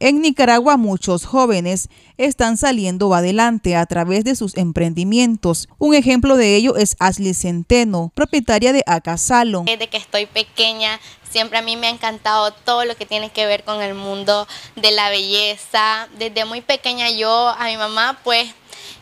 En Nicaragua muchos jóvenes están saliendo adelante a través de sus emprendimientos. Un ejemplo de ello es Ashley Centeno, propietaria de Acasalon. Desde que estoy pequeña siempre a mí me ha encantado todo lo que tiene que ver con el mundo de la belleza. Desde muy pequeña yo a mi mamá pues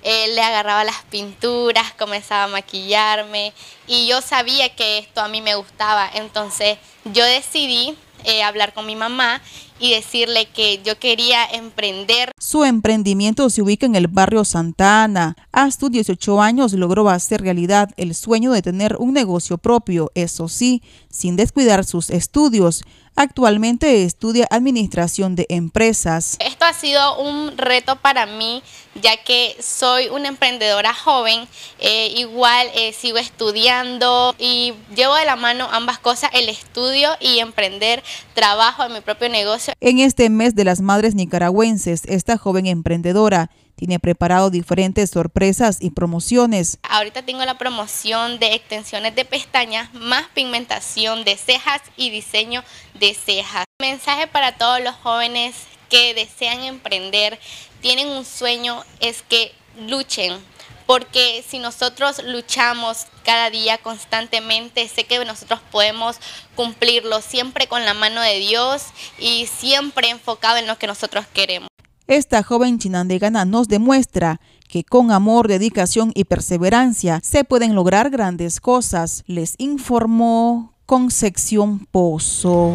eh, le agarraba las pinturas, comenzaba a maquillarme y yo sabía que esto a mí me gustaba. Entonces yo decidí eh, hablar con mi mamá y decirle que yo quería emprender. Su emprendimiento se ubica en el barrio Santa Ana. Hasta 18 años logró hacer realidad el sueño de tener un negocio propio, eso sí, sin descuidar sus estudios. Actualmente estudia Administración de Empresas. Esto ha sido un reto para mí, ya que soy una emprendedora joven, eh, igual eh, sigo estudiando y llevo de la mano ambas cosas, el estudio y emprender trabajo en mi propio negocio. En este mes de las Madres Nicaragüenses, esta joven emprendedora tiene preparado diferentes sorpresas y promociones. Ahorita tengo la promoción de extensiones de pestañas, más pigmentación de cejas y diseño de cejas. Mensaje para todos los jóvenes que desean emprender, tienen un sueño, es que luchen, porque si nosotros luchamos cada día constantemente, sé que nosotros podemos cumplirlo siempre con la mano de Dios y siempre enfocado en lo que nosotros queremos. Esta joven chinandegana nos demuestra que con amor, dedicación y perseverancia se pueden lograr grandes cosas, les informó Concepción Pozo.